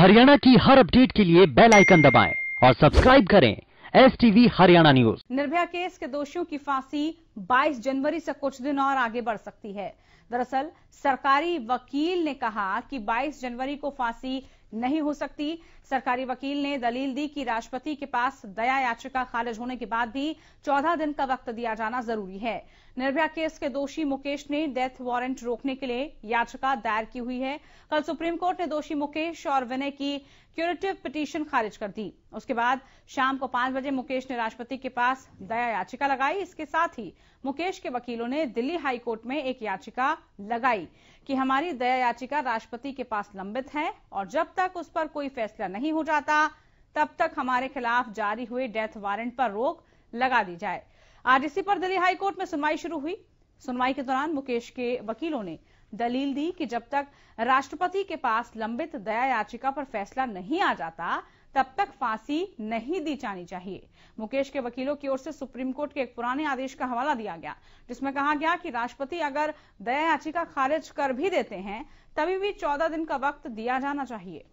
हरियाणा की हर अपडेट के लिए बेल आइकन दबाएं और सब्सक्राइब करें S TV Haryana news Nirbhaya case के दोषियों की फांसी 22 जनवरी से कुछ दिन और आगे बढ़ सकती है दरअसल सरकारी वकील ने कहा कि 22 जनवरी को फांसी नहीं हो सकती सरकारी वकील ने दलील दी कि राष्ट्रपति के पास दया याचिका खारिज होने के बाद भी 14 दिन का वक्त दिया जाना जरूरी है निर्भया केस के दोषी मुकेश ने डेथ वारंट रोकने के लिए याचिका दायर की हुई है कल सुप्रीम कोर्ट ने दोषी मुकेश और विनय की क्यूरेटिव पिटीशन खारिज कर दी उसके बाद शाम को पांच बजे मुकेश ने राष्ट्रपति के पास दया याचिका लगाई इसके साथ ही मुकेश के वकीलों ने दिल्ली हाईकोर्ट में एक याचिका लगाई कि हमारी दया याचिका राष्ट्रपति के पास लंबित है और जब तक उस पर कोई फैसला नहीं हो जाता तब तक हमारे खिलाफ जारी हुए डेथ वारंट पर रोक लगा दी जाए आज इसी पर दिल्ली हाईकोर्ट में सुनवाई शुरू हुई सुनवाई के दौरान मुकेश के वकीलों ने दलील दी कि जब तक राष्ट्रपति के पास लंबित दया याचिका पर फैसला नहीं आ जाता तब तक फांसी नहीं दी जानी चाहिए मुकेश के वकीलों की ओर से सुप्रीम कोर्ट के एक पुराने आदेश का हवाला दिया गया जिसमें कहा गया कि राष्ट्रपति अगर दया याचिका खारिज कर भी देते हैं तभी भी चौदह दिन का वक्त दिया जाना चाहिए